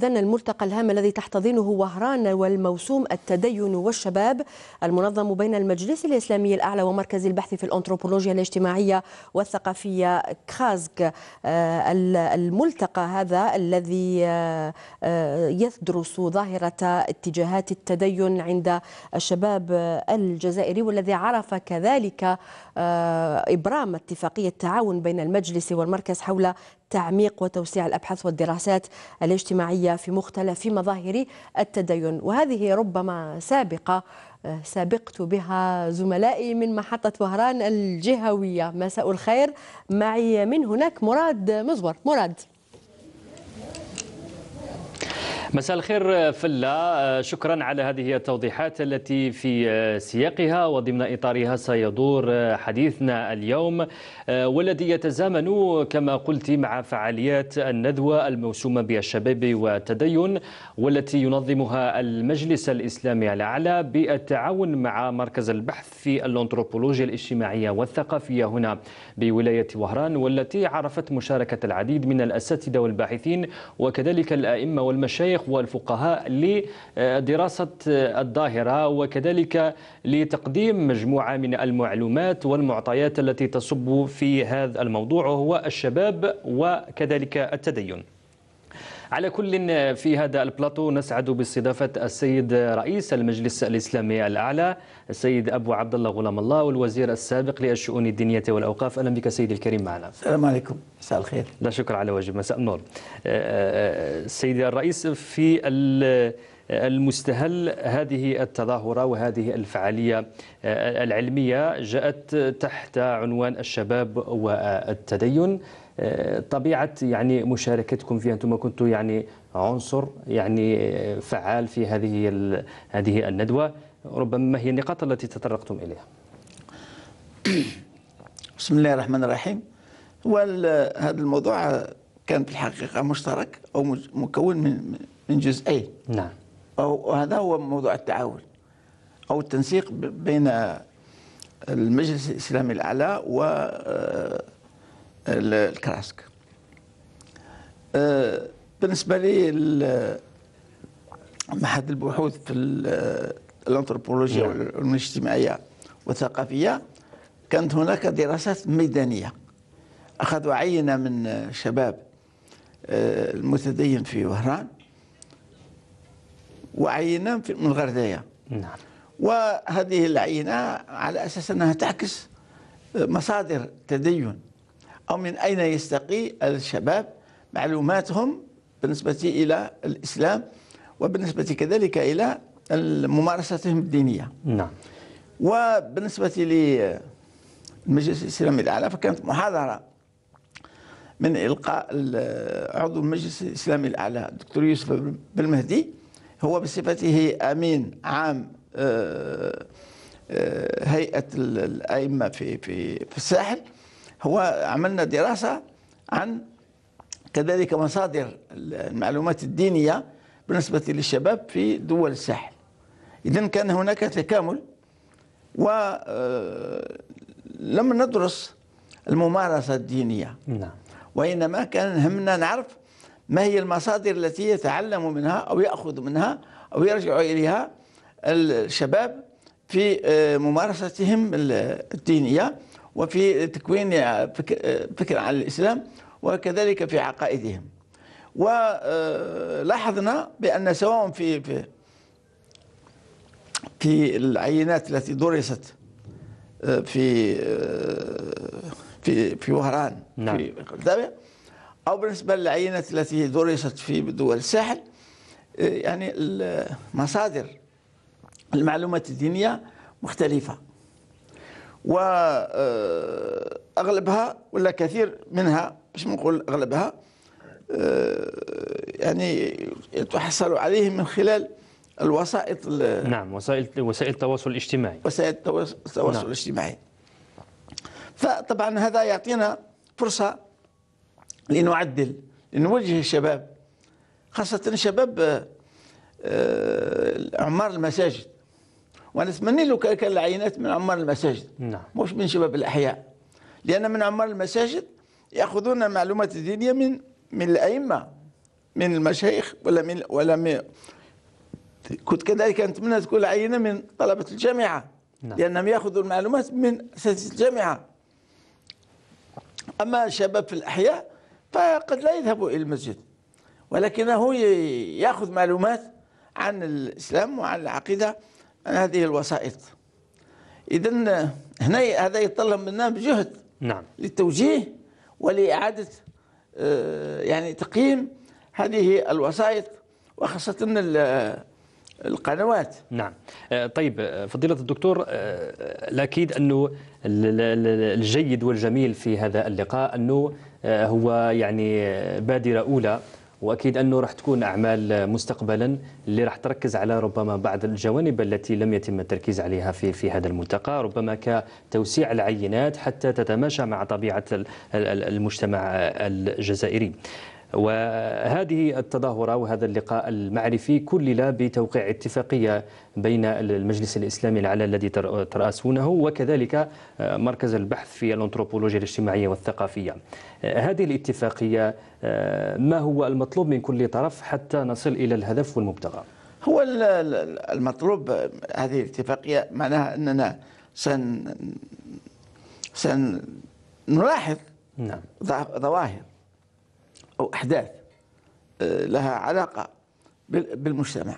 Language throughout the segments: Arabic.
إذا الملتقى الهام الذي تحتضنه وهران والموسوم التدين والشباب المنظم بين المجلس الإسلامي الأعلى ومركز البحث في الأنثروبولوجيا الاجتماعية والثقافية كرازك آه، الملتقى هذا الذي آه، آه، يدرس ظاهرة اتجاهات التدين عند الشباب الجزائري والذي عرف كذلك إبرام اتفاقية التعاون بين المجلس والمركز حول تعميق وتوسيع الأبحاث والدراسات الاجتماعية في مختلف مظاهر التدين وهذه ربما سابقة آه، سابقت بها زملائي من محطة وهران الجهوية مساء الخير معي من هناك مراد مزور مراد مساء الخير آه، فلا آه، شكرا على هذه التوضيحات التي في آه، سياقها وضمن إطارها سيدور حديثنا اليوم والذي يتزامن كما قلت مع فعاليات الندوة الموسومة بالشباب والتدين والتي ينظمها المجلس الإسلامي الأعلى بالتعاون مع مركز البحث في الأنثروبولوجيا الاجتماعية والثقافية هنا بولاية وهران والتي عرفت مشاركة العديد من الأساتذة والباحثين وكذلك الأئمة والمشايخ المشايخ والفقهاء لدراسة الظاهرة وكذلك لتقديم مجموعة من المعلومات والمعطيات التي تصب في هذا الموضوع وهو الشباب وكذلك التدين على كل في هذا البلاطو نسعد باستضافة السيد رئيس المجلس الإسلامي الأعلى السيد أبو عبد الله غلام الله والوزير السابق للشؤون الدينية والأوقاف أهلا بك سيدي الكريم معنا السلام عليكم مساء الخير لا شكر على واجب مساء النور آه، آه، آه، سيدي الرئيس في المستهل هذه التظاهرة وهذه الفعالية آه، العلمية جاءت تحت عنوان الشباب والتدين آه، طبيعة يعني مشاركتكم فيها أنتم كنتوا يعني عنصر يعني فعال في هذه هذه الندوة ربما ما هي النقاط التي تطرقتم إليها بسم الله الرحمن الرحيم وهذا الموضوع كان في الحقيقة مشترك أو مكون من من جزئين نعم وهذا هو موضوع التعاون أو التنسيق بين المجلس الإسلامي الأعلى و آه، الكراسك آه، بالنسبة لي معهد البحوث في آه، الانثروبولوجيا نعم. والعلوم الاجتماعية والثقافية كانت هناك دراسات ميدانية أخذوا عينة من شباب المتدين في وهران وعينه من الغردايه نعم وهذه العينه على اساس انها تعكس آه، مصادر تدين او من اين يستقي الشباب معلوماتهم بالنسبه الى الاسلام وبالنسبه كذلك الى ممارستهم الدينيه نعم وبالنسبه للمجلس الاسلامي الاعلى فكانت محاضره من القاء عضو المجلس الاسلامي الاعلى الدكتور يوسف بالمهدي هو بصفته امين عام آه، آه، هيئه الائمه في في في الساحل هو عملنا دراسه عن كذلك مصادر المعلومات الدينيه بالنسبه للشباب في دول الساحل اذا كان هناك تكامل ولم آه، ندرس الممارسه الدينيه نعم وانما كان همنا نعرف ما هي المصادر التي يتعلم منها أو يأخذ منها أو يرجع إليها الشباب في آه، ممارستهم الدينية وفي تكوين آه، آه، فكر عن الإسلام وكذلك في عقائدهم ولاحظنا بأن سواء في في في العينات التي درست في في في وهران نعم. في أو بالنسبة للعينة التي درست في دول الساحل آه، يعني المصادر المعلومات الدينية مختلفة وأغلبها آه، ولا كثير منها باش نقول أغلبها آه، يعني يتحصل عليه من خلال الوسائط نعم وسائل وسائل التواصل الاجتماعي وسائل التواصل نعم. الاجتماعي فطبعا هذا يعطينا فرصه لنعدل لنوجه الشباب خاصة شباب آه، آه، عمار المساجد وانا اتمنى لو كان العينات من عمار المساجد نعم مش من شباب الاحياء لان من عمار المساجد ياخذون المعلومات الدينيه من من الائمه من المشايخ ولا من ولا من كنت كذلك نتمنى تكون العينه من طلبه الجامعه نعم. لانهم ياخذوا المعلومات من اساتذه الجامعه اما شباب في الاحياء فقد لا يذهب إلى المسجد ولكنه يأخذ معلومات عن الإسلام وعن العقيدة عن هذه الوسائط إذا هنا هذا يتطلب منا بجهد نعم للتوجيه ولإعادة آه، يعني تقييم هذه الوسائط وخاصة القنوات نعم آه، طيب آه، فضيلة الدكتور الأكيد أنه الجيد والجميل في هذا اللقاء أنه آه، هو يعني بادرة أولى واكيد انه راح تكون اعمال مستقبلا اللي راح تركز على ربما بعض الجوانب التي لم يتم التركيز عليها في في هذا الملتقى ربما كتوسيع العينات حتى تتماشى مع طبيعه المجتمع الجزائري وهذه التظاهرة وهذا اللقاء المعرفي كلل بتوقيع اتفاقية بين المجلس الإسلامي العلى الذي ترأسونه وكذلك آه، مركز البحث في الأنثروبولوجيا الاجتماعية والثقافية آه، هذه الاتفاقية آه، ما هو المطلوب من كل طرف حتى نصل إلى الهدف والمبتغى هو المطلوب هذه الاتفاقية معناها أننا سن سنلاحظ نعم ظواهر أو أحداث آه، لها علاقة بالمجتمع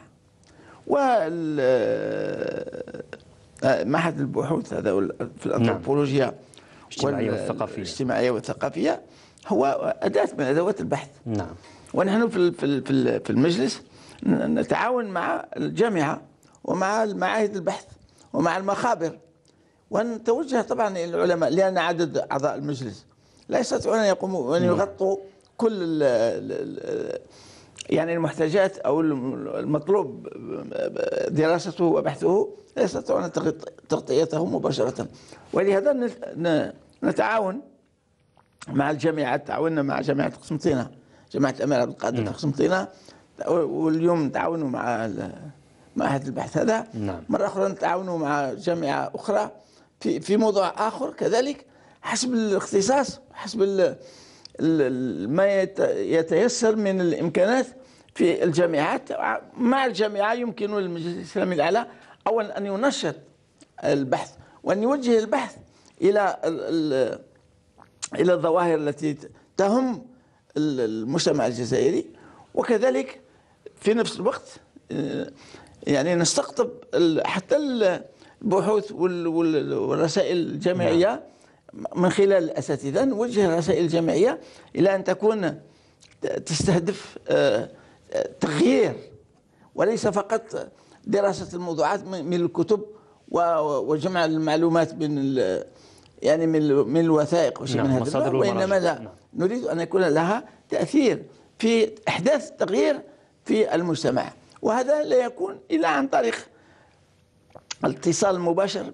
ومعهد آه، آه، البحوث هذا في نعم. الأنثروبولوجيا نعم. الاجتماعية والثقافية الاجتماعية والثقافية هو أداة من أدوات البحث نعم ونحن في في المجلس نتعاون مع الجامعة ومع المعاهد البحث ومع المخابر ونتوجه طبعا الى العلماء لان عدد اعضاء المجلس لا يستطيعون ان يقوموا ان نعم. يغطوا كل يعني المحتاجات او المطلوب دراسته وبحثه لا يستطيعون تغطيته مباشره ولهذا نتعاون مع الجامعات تعاوننا مع جامعه قسنطينه جامعه الامير عبد القادر نعم. قسنطينه واليوم نتعاونوا مع مع هذا البحث هذا نعم. مره اخرى نتعاونوا مع جامعه اخرى في في موضوع اخر كذلك حسب الاختصاص حسب ما يتيسر من الامكانات في الجامعات مع الجامعه يمكن للمجلس الاسلامي الاعلى اولا ان ينشط البحث وان يوجه البحث الى الى الظواهر التي تهم المجتمع الجزائري وكذلك في نفس الوقت آه، يعني نستقطب حتى البحوث والرسائل الجامعيه نعم. من خلال الاساتذه نوجه الرسائل الجامعية الى ان تكون تستهدف آه، تغيير وليس فقط دراسه الموضوعات من الكتب وجمع المعلومات من يعني من من الوثائق وشيء نعم من هذا وانما لا نعم. نريد ان يكون لها تاثير في احداث تغيير في المجتمع وهذا لا يكون الا عن طريق الاتصال المباشر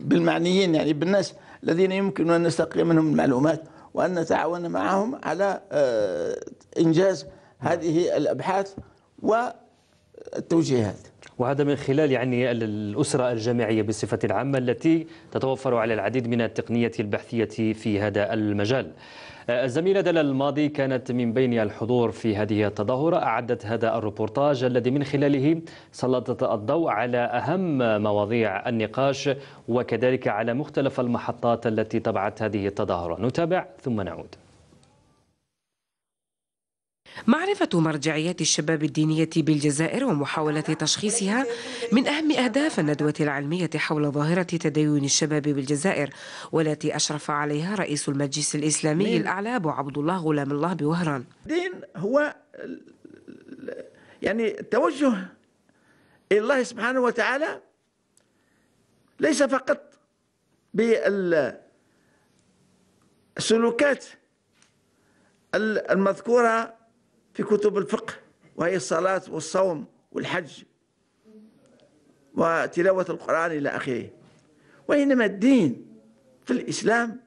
بالمعنيين يعني بالناس الذين يمكن أن نستقي منهم المعلومات وأن نتعاون معهم على آه، إنجاز هذه الأبحاث والتوجيهات وهذا من خلال يعني الأسرة الجامعية بصفة عامة التي تتوفر على العديد من التقنية البحثية في هذا المجال آه، الزميلة دلال الماضي كانت من بين الحضور في هذه التظاهرة أعدت هذا الروبورتاج الذي من خلاله سلطت الضوء على أهم مواضيع النقاش وكذلك على مختلف المحطات التي تبعت هذه التظاهرة نتابع ثم نعود معرفة مرجعيات الشباب الدينية بالجزائر ومحاولة تشخيصها من أهم أهداف الندوة العلمية حول ظاهرة تدين الشباب بالجزائر والتي أشرف عليها رئيس المجلس الإسلامي الأعلى أبو عبد الله غلام الله بوهران الدين هو يعني التوجه إلى الله سبحانه وتعالى ليس فقط بالسلوكات المذكورة في كتب الفقه وهي الصلاة والصوم والحج وتلاوة القرآن إلى آخره وإنما الدين في الإسلام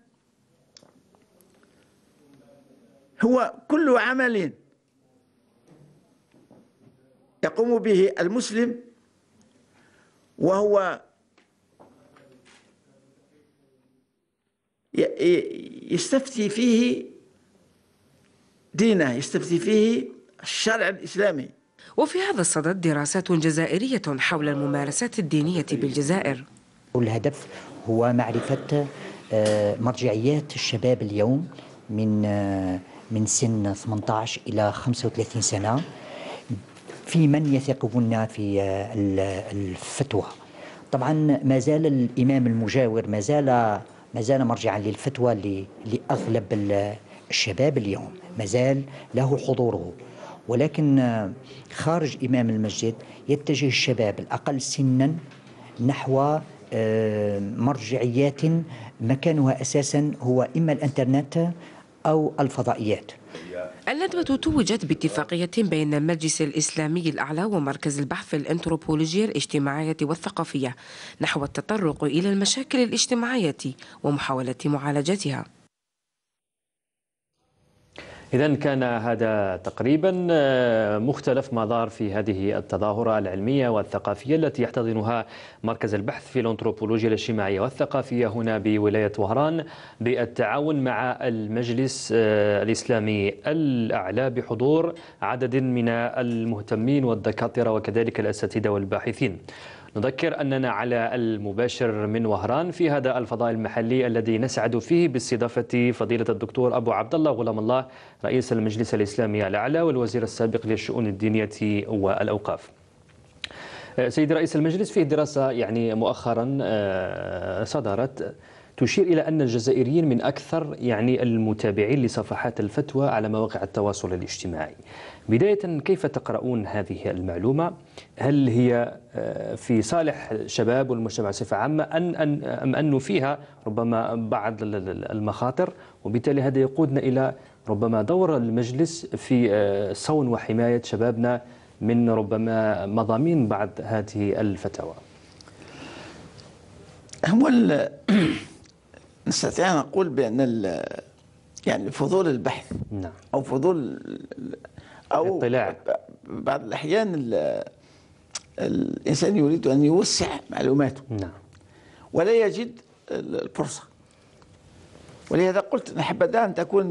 هو كل عمل يقوم به المسلم وهو يستفتي فيه دينه يستفتي فيه الشرع الإسلامي وفي هذا الصدد دراسات جزائرية حول الممارسات الدينية بالجزائر الهدف هو معرفة آه، مرجعيات الشباب اليوم من آه، من سن 18 إلى 35 سنة في من يثقون في آه، الفتوى طبعا ما زال الإمام المجاور ما زال ما زال مرجعا للفتوى لأغلب الشباب اليوم مازال له حضوره ولكن خارج إمام المسجد يتجه الشباب الأقل سنا نحو آه، مرجعيات مكانها أساسا هو إما الإنترنت أو الفضائيات الندوة توجت باتفاقية بين المجلس الإسلامي الأعلى ومركز البحث في الاجتماعية والثقافية نحو التطرق إلى المشاكل الاجتماعية ومحاولة معالجتها إذا كان هذا تقريبا آه، مختلف ما دار في هذه التظاهرة العلمية والثقافية التي يحتضنها مركز البحث في الأنثروبولوجيا الاجتماعية والثقافية هنا بولاية وهران بالتعاون مع المجلس آه، الإسلامي الأعلى بحضور عدد من المهتمين والدكاترة وكذلك الأساتذة والباحثين. نذكر أننا على المباشر من وهران في هذا الفضاء المحلي الذي نسعد فيه باستضافة فضيلة الدكتور أبو عبد الله غلام الله رئيس المجلس الإسلامي الأعلى والوزير السابق للشؤون الدينية والأوقاف آه، سيد رئيس المجلس فيه دراسة يعني مؤخرا آه، صدرت تشير إلى أن الجزائريين من أكثر يعني المتابعين لصفحات الفتوى على مواقع التواصل الاجتماعي بداية كيف تقرؤون هذه المعلومة هل هي آه، في صالح الشباب والمجتمع بصفة عامة أم أن أم أنه فيها ربما بعض المخاطر وبالتالي هذا يقودنا إلى ربما دور المجلس في آه، صون وحماية شبابنا من ربما مضامين بعض هذه الفتاوى هو نستطيع أن نقول بأن يعني فضول البحث نعم. أو فضول أو اطلاع بعض الأحيان الإنسان يريد أن يوسع معلوماته نعم ولا يجد الفرصة ولهذا قلت أن حبذا أن تكون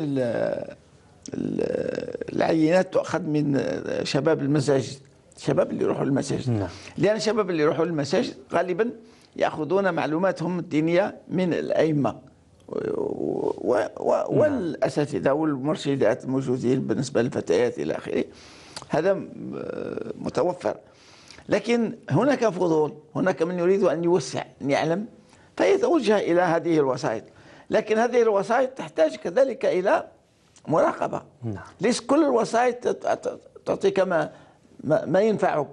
العينات تؤخذ من شباب المساجد الشباب اللي يروحوا للمساجد نعم. لأن الشباب اللي يروحوا للمساجد غالبا يأخذون معلوماتهم الدينية من الأئمة نعم. والاساتذه والمرشدات الموجودين بالنسبه للفتيات الى اخره هذا متوفر لكن هناك فضول هناك من يريد ان يوسع ان يعلم فيتوجه الى هذه الوسائط لكن هذه الوسائط تحتاج كذلك الى مراقبه نعم. ليس كل الوسائط تعطيك ما ما ينفعك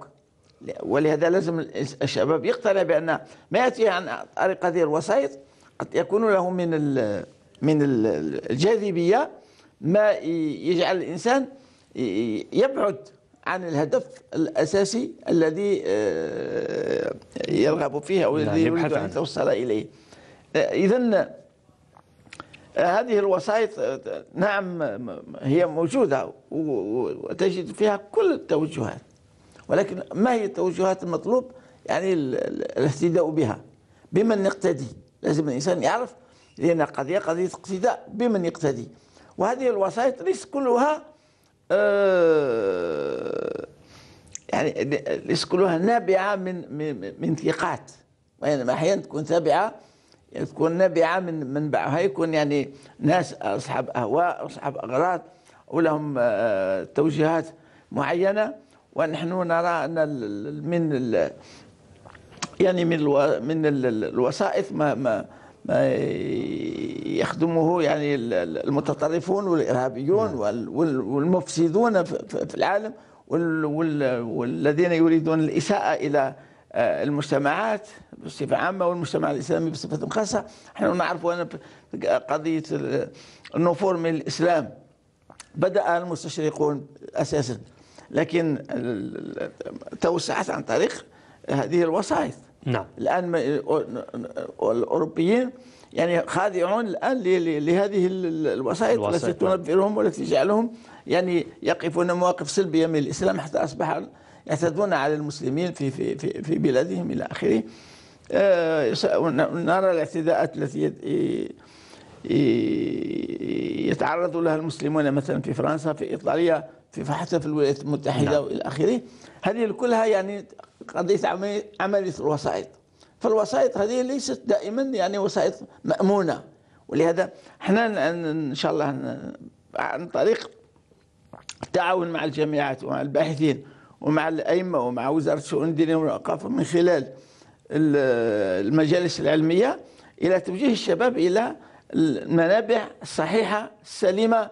ولهذا لازم الشباب يقتنع بان ما ياتي عن طريق هذه الوسائط قد يكون له من من الجاذبية ما يجعل الإنسان يبعد عن الهدف الأساسي الذي آه، يرغب فيه أو يعني الذي يريد أن توصل إليه آه، إذا آه، هذه الوسائط نعم هي موجودة وتجد فيها كل التوجهات ولكن ما هي التوجهات المطلوب يعني الاهتداء بها بمن نقتدي لازم الانسان يعرف لان القضيه قضيه اقتداء بمن يقتدي وهذه الوسائط ليس كلها آه يعني ليس كلها نابعه من من من ثقات يعني احيانا تكون تابعه يعني تكون نابعه من من يكون يعني ناس اصحاب اهواء اصحاب اغراض ولهم آه، توجيهات معينه ونحن نرى ان من يعني من الو... من الوسائط ما ما ما يخدمه يعني المتطرفون والارهابيون نعم. والمفسدون في العالم والذين يريدون الاساءه الى آه، المجتمعات بصفة عامة والمجتمع الإسلامي بصفة خاصة نحن نعرف أن قضية النفور من الإسلام بدأ المستشرقون أساسا لكن توسعت عن طريق هذه الوسائط نعم الان الاوروبيين يعني خاضعون الان لهذه الوسائط التي نعم. تنفرهم والتي تجعلهم يعني يقفون مواقف سلبيه من الاسلام حتى اصبح يعتدون على المسلمين في في في, في بلادهم الى اخره آه، نرى الاعتداءات التي يتعرض لها المسلمون مثلا في فرنسا في ايطاليا في حتى في الولايات المتحدة نعم. وإلى آخره هذه كلها يعني قضية عملية الوسائط فالوسائط هذه ليست دائما يعني وسائط مأمونة ولهذا احنا إن شاء الله عن طريق التعاون مع الجامعات ومع الباحثين ومع الأئمة ومع وزارة الشؤون الدينية والأوقاف من خلال المجالس العلمية إلى توجيه الشباب إلى المنابع الصحيحة السليمة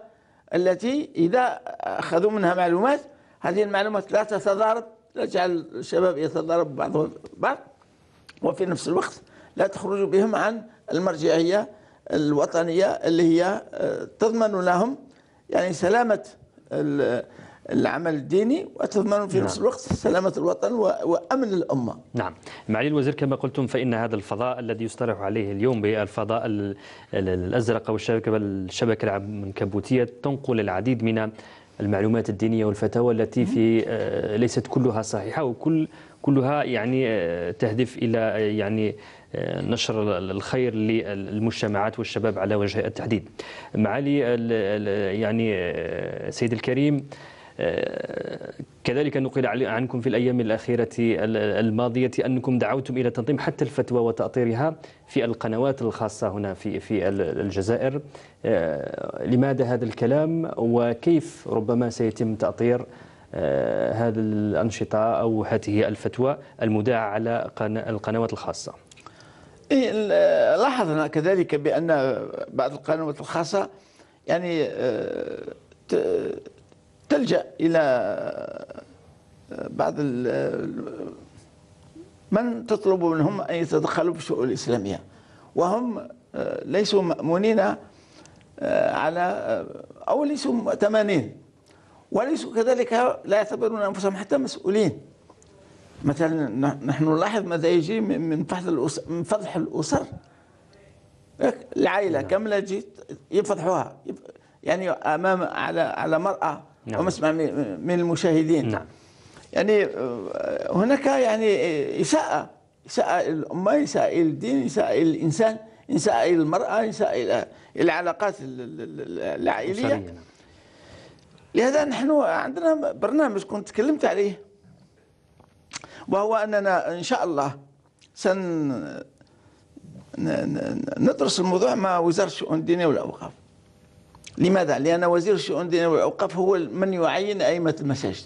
التي إذا أخذوا منها معلومات هذه المعلومات لا تتضارب لا تجعل الشباب يتضارب بعضهم بعض وفي نفس الوقت لا تخرج بهم عن المرجعية الوطنية اللي هي آه، تضمن لهم يعني سلامة العمل الديني وتضمن في نعم. نفس الوقت سلامة الوطن وأمن الأمة نعم معالي الوزير كما قلتم فإن هذا الفضاء الذي يصطلح عليه اليوم بالفضاء الأزرق أو الشبكة العنكبوتية تنقل العديد من المعلومات الدينية والفتاوى التي في آه، ليست كلها صحيحة وكل كلها يعني آه، تهدف إلى آه، يعني نشر الخير للمجتمعات والشباب على وجه التحديد معالي يعني سيد الكريم كذلك نقل عنكم في الأيام الأخيرة الماضية أنكم دعوتم إلى تنظيم حتى الفتوى وتأطيرها في القنوات الخاصة هنا في في الجزائر آه، لماذا هذا الكلام وكيف ربما سيتم تأطير آه، هذه الأنشطة أو هذه الفتوى المذاعة على القنوات الخاصة إيه، لاحظنا كذلك بأن بعض القنوات الخاصة يعني آه، تلجأ إلى آه، بعض آه، من تطلب منهم أن يتدخلوا في الشؤون الإسلامية وهم آه، ليسوا مأمونين على أو ليسوا مؤتمنين وليسوا كذلك لا يعتبرون أنفسهم حتى مسؤولين مثلا نحن نلاحظ ماذا يجري من فضح الأسر, من فضح الأسر. العائلة نعم. كاملة جيت يفضحوها يعني أمام على على مرأة نعم. ومسمع من المشاهدين نعم. يعني آه، هناك يعني آه، إساءة إساءة الأمة إساءة الدين إساءة الإنسان إساءة المرأة إساءة العلاقات العائلية نعم. لهذا نحن عندنا برنامج كنت تكلمت عليه وهو أننا إن شاء الله سن ندرس الموضوع مع وزارة الشؤون الدينية والأوقاف لماذا؟ لأن وزير الشؤون الدينية والأوقاف هو من يعين أئمة المساجد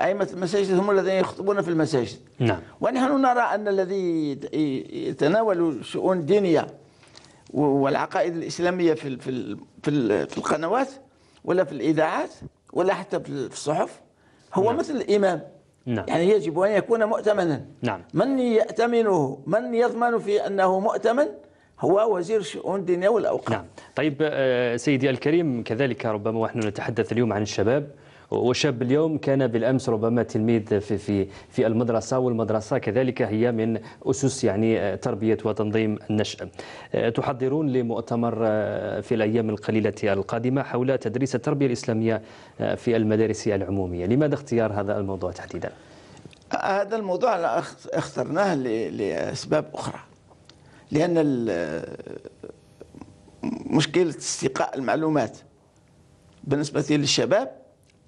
أئمة المساجد هم الذين يخطبون في المساجد نعم. ونحن نرى أن الذي يتناول الشؤون الدينية والعقائد الإسلامية في في في القنوات ولا في الإذاعات ولا حتى في الصحف هو نعم. مثل الإمام نعم. يعني يجب أن يكون مؤتمنا نعم. من يأتمنه من يضمن في أنه مؤتمن هو وزير شؤون دينية والأوقاف نعم طيب آه، سيدي الكريم كذلك ربما ونحن نتحدث اليوم عن الشباب وشاب اليوم كان بالامس ربما تلميذ في في في المدرسه والمدرسه كذلك هي من اسس يعني آه، تربيه وتنظيم النشء. آه، تحضرون لمؤتمر في الايام القليله القادمه حول تدريس التربيه الاسلاميه في المدارس العموميه، لماذا اختيار هذا الموضوع تحديدا؟ هذا الموضوع اخترناه لاسباب اخرى. لأن مشكلة استقاء المعلومات بالنسبة للشباب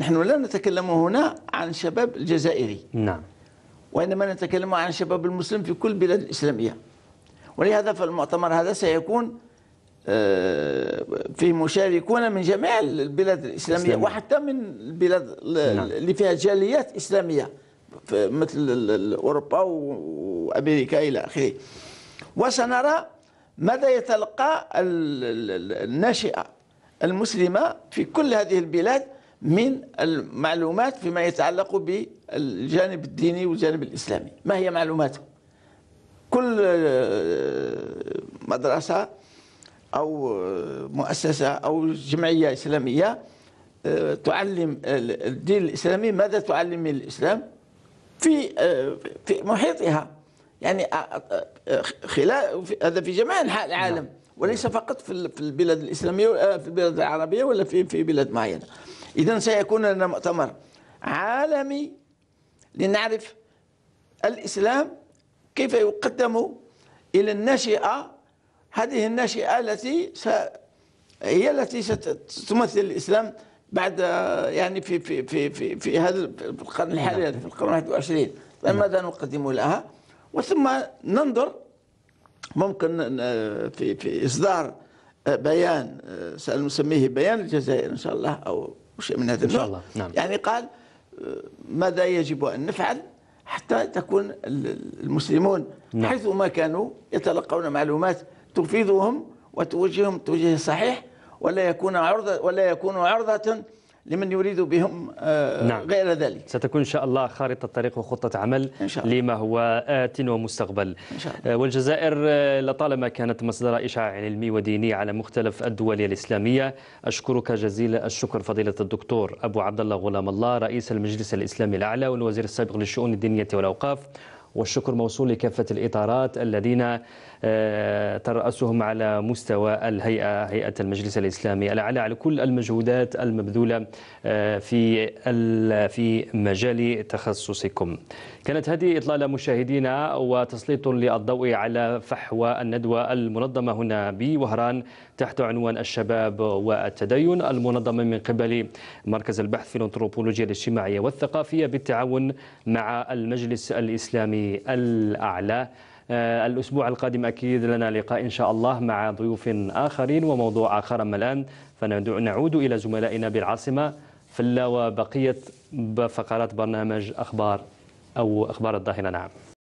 نحن لا نتكلم هنا عن الشباب الجزائري نعم وإنما نتكلم عن الشباب المسلم في كل بلاد الإسلامية ولهذا فالمؤتمر هذا سيكون آه، فيه مشاركون من جميع البلاد الإسلامية إسلامية. وحتى من البلاد نعم. اللي فيها جاليات إسلامية مثل أوروبا وأمريكا إلى آخره وسنرى ماذا يتلقى الناشئة المسلمة في كل هذه البلاد من المعلومات فيما يتعلق بالجانب الديني والجانب الإسلامي ما هي معلوماته كل آه، مدرسة أو آه، مؤسسة أو جمعية إسلامية آه، تعلم الدين الإسلامي ماذا تعلم من الإسلام في في محيطها يعني خلاف هذا في جميع انحاء نعم. العالم وليس فقط في البلاد الاسلاميه في البلاد العربيه ولا في في بلاد معينه اذا سيكون لنا مؤتمر عالمي لنعرف الاسلام كيف يقدم الى الناشئه هذه الناشئه التي س... هي التي ستمثل الاسلام بعد يعني في في في في, في هذا القرن الحالي نعم. في القرن 21 نعم. فماذا نقدم لها؟ وثم ننظر ممكن آه، في في اصدار آه، بيان آه، سنسميه بيان الجزائر ان شاء الله او شيء من هذا النوع ان شاء الله نعم. يعني قال ماذا يجب ان نفعل حتى تكون المسلمون نعم. حيث ما كانوا يتلقون معلومات تفيدهم وتوجههم توجيه صحيح ولا يكون عرضه ولا يكون عرضه لمن يريد بهم آه، نعم. غير ذلك ستكون إن شاء الله خارطة طريق وخطة عمل إن شاء الله. لما هو آت ومستقبل إن شاء الله. آه، والجزائر آه، لطالما كانت مصدر إشعاع علمي وديني على مختلف الدول الإسلامية أشكرك جزيل الشكر فضيلة الدكتور أبو عبد الله غلام الله رئيس المجلس الإسلامي الأعلى والوزير السابق للشؤون الدينية والأوقاف والشكر موصول لكافة الإطارات الذين آه، ترأسهم على مستوى الهيئة هيئة المجلس الإسلامي الأعلى على كل المجهودات المبذولة آه، في في مجال تخصصكم كانت هذه إطلالة مشاهدينا وتسليط للضوء على فحوى الندوة المنظمة هنا بوهران تحت عنوان الشباب والتدين المنظمة من قبل مركز البحث في الأنثروبولوجيا الاجتماعية والثقافية بالتعاون مع المجلس الإسلامي الأعلى آه، الأسبوع القادم أكيد لنا لقاء إن شاء الله مع ضيوف آخرين وموضوع آخر أما الآن فنعود إلى زملائنا بالعاصمة فلا وبقية فقرات برنامج أخبار أو أخبار الظاهرة نعم